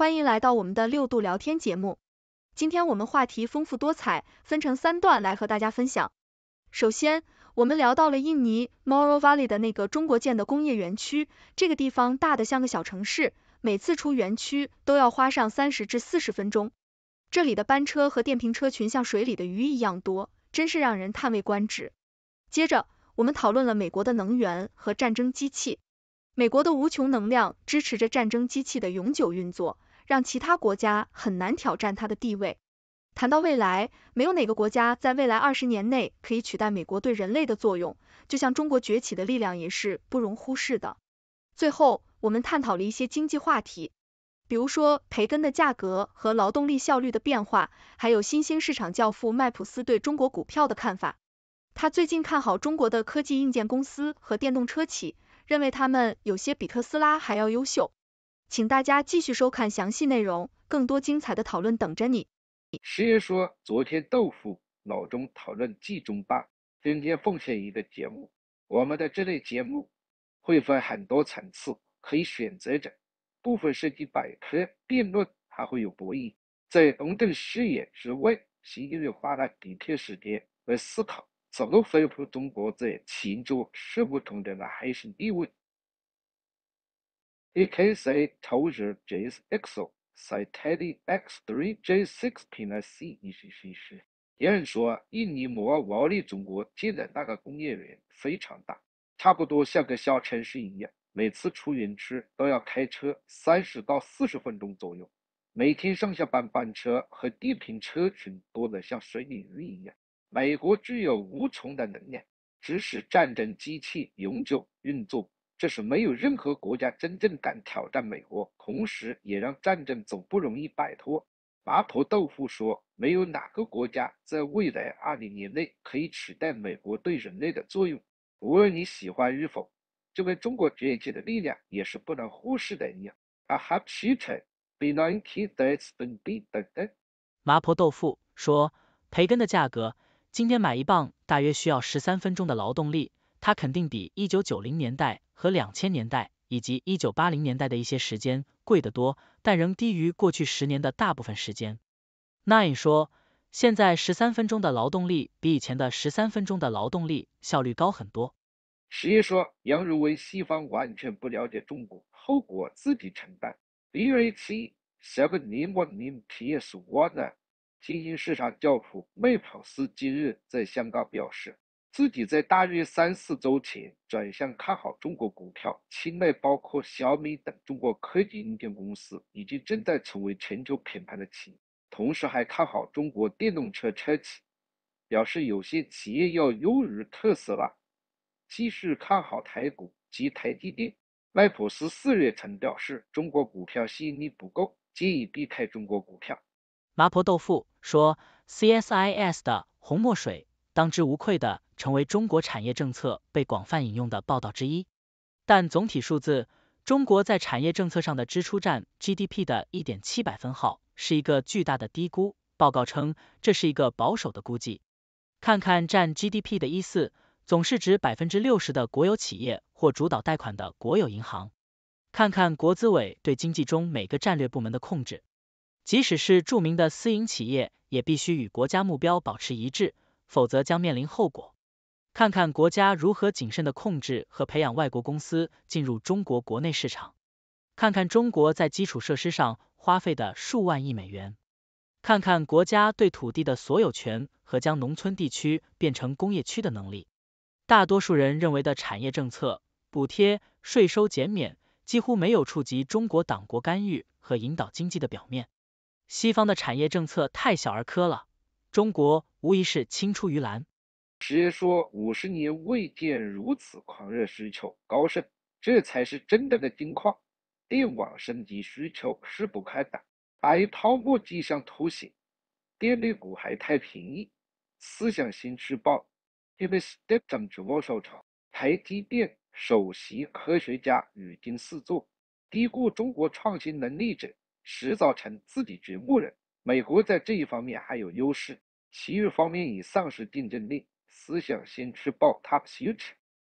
欢迎来到我们的六度聊天节目，今天我们话题丰富多彩，分成三段来和大家分享。首先，我们聊到了印尼 Moro Valley 的那个中国建的工业园区，这个地方大的像个小城市，每次出园区都要花上三十至四十分钟。这里的班车和电瓶车群像水里的鱼一样多，真是让人叹为观止。接着，我们讨论了美国的能源和战争机器，美国的无穷能量支持着战争机器的永久运作。让其他国家很难挑战它的地位。谈到未来，没有哪个国家在未来二十年内可以取代美国对人类的作用。就像中国崛起的力量也是不容忽视的。最后，我们探讨了一些经济话题，比如说培根的价格和劳动力效率的变化，还有新兴市场教父麦普斯对中国股票的看法。他最近看好中国的科技硬件公司和电动车企，认为他们有些比特斯拉还要优秀。请大家继续收看详细内容，更多精彩的讨论等着你。先爷说，昨天豆腐脑中讨论季中八，今天奉献一个节目。我们的这类节目会分很多层次，可以选择着。部分涉及百科、辩论，还会有博弈。在公众视野之外，新一轮花了几天时间，来思考，怎么恢复中国在秦州事不同的核心地位。EKC 投入 JXO、CITI d、X3、J6 平台 C，你是谁谁？别人说印尼摩沃利中国建的那个工业园非常大，差不多像个小城市一样。每次出园区都要开车三十到四十分钟左右。每天上下班班车和地平车群多得像水里鱼一样。美国具有无穷的能量，支持战争机器永久运作。这是没有任何国家真正敢挑战美国，同时也让战争总不容易摆脱。麻婆豆腐说，没有哪个国家在未来二零年内可以取代美国对人类的作用。无论你喜欢与否，这位中国职业界的力量也是不能忽视的呀。阿哈皮城、比兰提、戴斯本迪等等。麻婆豆腐说，培根的价格，今天买一磅大约需要十三分钟的劳动力，它肯定比一九九零年代。和两千年代以及一九八零年代的一些时间贵得多，但仍低于过去十年的大部分时间。那也说，现在十三分钟的劳动力比以前的十三分钟的劳动力效率高很多。十一说，杨如为西方完全不了解中国，后果自己承担。李瑞七，e 个 s One 人，苏宁市场教父麦普斯今日在香港表示。自己在大约三四周前转向看好中国股票，青睐包括小米等中国科技硬件公司以及正在成为全球品牌的企业，同时还看好中国电动车车企，表示有些企业要优于特斯拉。继续看好台股及台积电。麦普斯四月曾表示中国股票吸引力不够，建议避开中国股票。麻婆豆腐说，CSIS 的红墨水当之无愧的。成为中国产业政策被广泛引用的报道之一。但总体数字，中国在产业政策上的支出占 GDP 的一点七百分号，是一个巨大的低估。报告称，这是一个保守的估计。看看占 GDP 的一四，总是指百分之六十的国有企业或主导贷款的国有银行。看看国资委对经济中每个战略部门的控制，即使是著名的私营企业，也必须与国家目标保持一致，否则将面临后果。看看国家如何谨慎的控制和培养外国公司进入中国国内市场，看看中国在基础设施上花费的数万亿美元，看看国家对土地的所有权和将农村地区变成工业区的能力。大多数人认为的产业政策、补贴、税收减免，几乎没有触及中国党国干预和引导经济的表面。西方的产业政策太小儿科了，中国无疑是青出于蓝。直接说五十年未见如此狂热需求，高盛这才是真正的金矿。电网升级需求势不可挡，白泡沫迹象凸显，电力股还太便宜，思想新报 s t e p 德政播收场，台积电首席科学家语惊四座，低估中国创新能力者，迟早成自己掘墓人。美国在这一方面还有优势，其余方面已丧失竞争力。思想先 Top p 区宝 u 修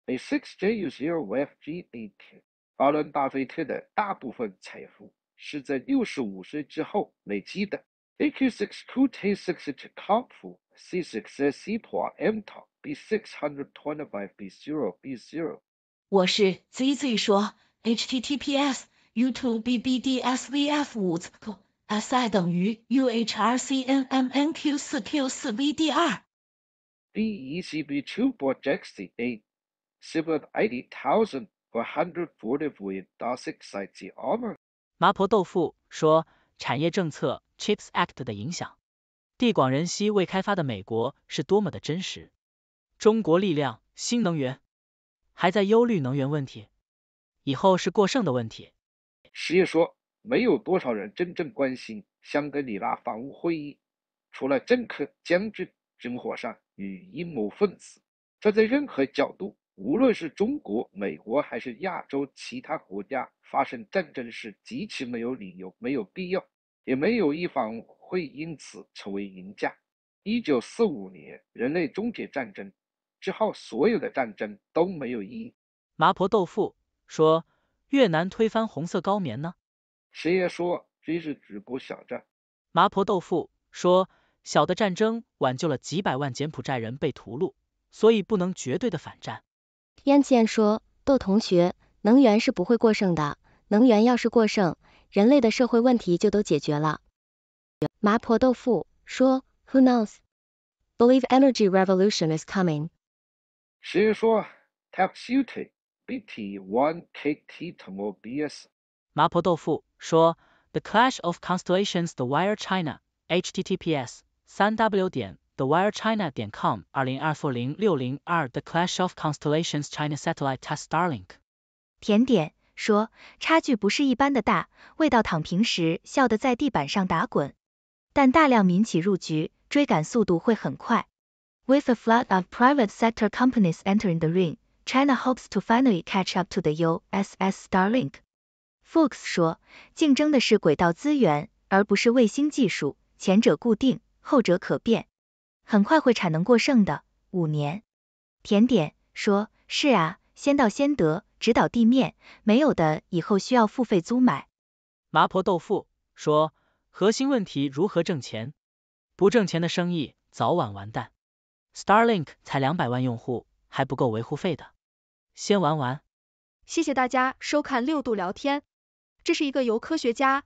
e a six J U zero five G A Q。阿伦巴菲特的大部分财富是在六十五岁之后累积的。A Q six Q T six T COM F C six S E P R M T B six hundred twenty five B zero B zero。我是 Z Z 说，H T T P S U two B B D S V F 五 s I 等于 U H R C N M N Q 四 Q 四 V D 二。BECB2 for Jaxi, a silver 80,440 with Dossic Sightsy Armor. 麻婆豆腐说，产业政策 Chips Act 的影响，地广人稀未开发的美国是多么的真实。中国力量新能源还在忧虑能源问题，以后是过剩的问题。实业说，没有多少人真正关心香格里拉房屋会议，除了政客、将军军火上与阴谋分子，站在任何角度，无论是中国、美国还是亚洲其他国家发生战争是极其没有理由、没有必要，也没有一方会因此成为赢家。一九四五年人类终结战争之后，所有的战争都没有意义。麻婆豆腐说越南推翻红色高棉呢？谁也说这是局部小战。麻婆豆腐说。小的战争挽救了几百万柬埔寨人被屠戮，所以不能绝对的反战。燕倩说，豆同学，能源是不会过剩的，能源要是过剩，人类的社会问题就都解决了。麻婆豆腐说，Who knows? Believe energy revolution is coming。谁说，Taxi B T one K T T M O B S。麻婆豆腐说，The clash of constellations the wire China H T T P S。三 w 点 thewirechina 点 com 二零二负零六零二 The Clash of Constellations China Satellite Test Starlink。甜点说差距不是一般的大，味道躺平时笑得在地板上打滚，但大量民企入局，追赶速度会很快。With a flood of private sector companies entering the ring, China hopes to finally catch up to the USS Starlink. Fuchs 说，竞争的是轨道资源，而不是卫星技术，前者固定，后者可变，很快会产能过剩的。五年。甜点说，是啊，先到先得，指导地面没有的，以后需要付费租买。麻婆豆腐说，核心问题如何挣钱，不挣钱的生意早晚完蛋。Starlink 才两百万用户，还不够维护费的，先玩玩。谢谢大家收看六度聊天，这是一个由科学家。